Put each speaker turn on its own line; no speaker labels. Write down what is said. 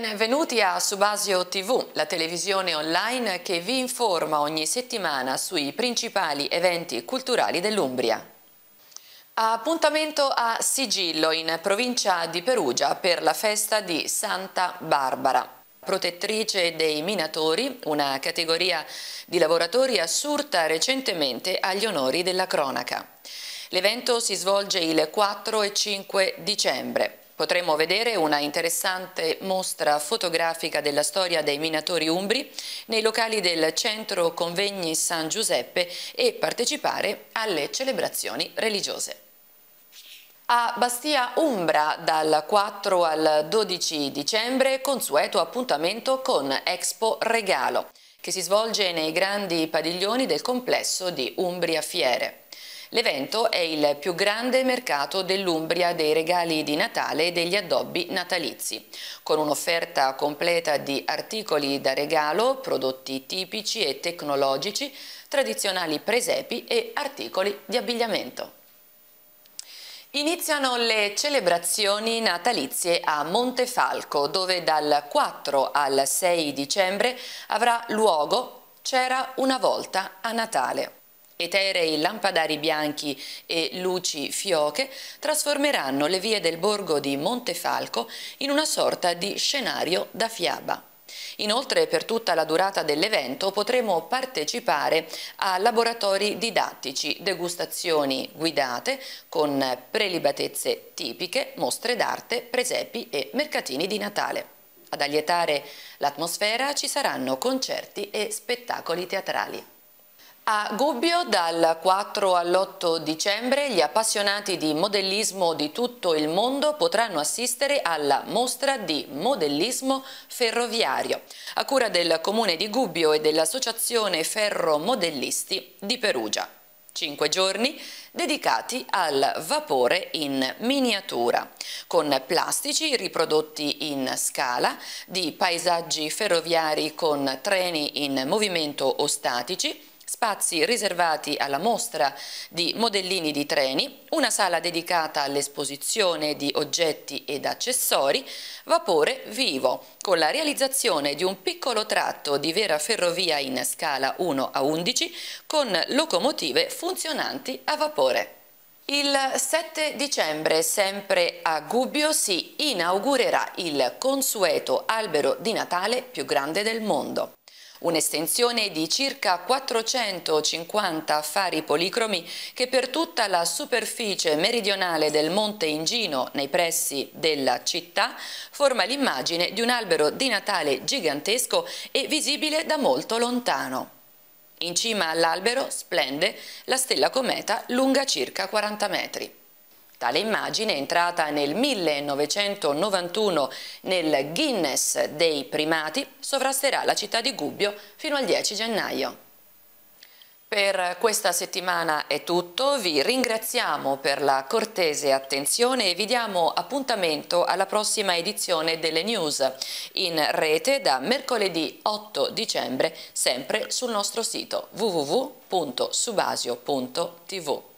Benvenuti a Subasio TV, la televisione online che vi informa ogni settimana sui principali eventi culturali dell'Umbria. Appuntamento a Sigillo in provincia di Perugia per la festa di Santa Barbara protettrice dei minatori, una categoria di lavoratori assurta recentemente agli onori della cronaca. L'evento si svolge il 4 e 5 dicembre. Potremo vedere una interessante mostra fotografica della storia dei minatori umbri nei locali del Centro Convegni San Giuseppe e partecipare alle celebrazioni religiose. A Bastia Umbra dal 4 al 12 dicembre consueto appuntamento con Expo Regalo che si svolge nei grandi padiglioni del complesso di Umbria Fiere. L'evento è il più grande mercato dell'Umbria dei regali di Natale e degli addobbi natalizi, con un'offerta completa di articoli da regalo, prodotti tipici e tecnologici, tradizionali presepi e articoli di abbigliamento. Iniziano le celebrazioni natalizie a Montefalco, dove dal 4 al 6 dicembre avrà luogo C'era una volta a Natale. Eterei lampadari bianchi e luci fioche trasformeranno le vie del borgo di Montefalco in una sorta di scenario da fiaba. Inoltre per tutta la durata dell'evento potremo partecipare a laboratori didattici, degustazioni guidate con prelibatezze tipiche, mostre d'arte, presepi e mercatini di Natale. Ad allietare l'atmosfera ci saranno concerti e spettacoli teatrali. A Gubbio dal 4 all'8 dicembre gli appassionati di modellismo di tutto il mondo potranno assistere alla mostra di modellismo ferroviario a cura del comune di Gubbio e dell'associazione Ferro Modellisti di Perugia. Cinque giorni dedicati al vapore in miniatura, con plastici riprodotti in scala, di paesaggi ferroviari con treni in movimento o statici, spazi riservati alla mostra di modellini di treni, una sala dedicata all'esposizione di oggetti ed accessori, vapore vivo, con la realizzazione di un piccolo tratto di vera ferrovia in scala 1 a 11 con locomotive funzionanti a vapore. Il 7 dicembre, sempre a Gubbio, si inaugurerà il consueto albero di Natale più grande del mondo un'estensione di circa 450 affari policromi che per tutta la superficie meridionale del Monte Ingino, nei pressi della città, forma l'immagine di un albero di Natale gigantesco e visibile da molto lontano. In cima all'albero splende la stella cometa lunga circa 40 metri. Tale immagine è entrata nel 1991 nel Guinness dei primati, sovrasterà la città di Gubbio fino al 10 gennaio. Per questa settimana è tutto, vi ringraziamo per la cortese attenzione e vi diamo appuntamento alla prossima edizione delle news in rete da mercoledì 8 dicembre sempre sul nostro sito www.subasio.tv.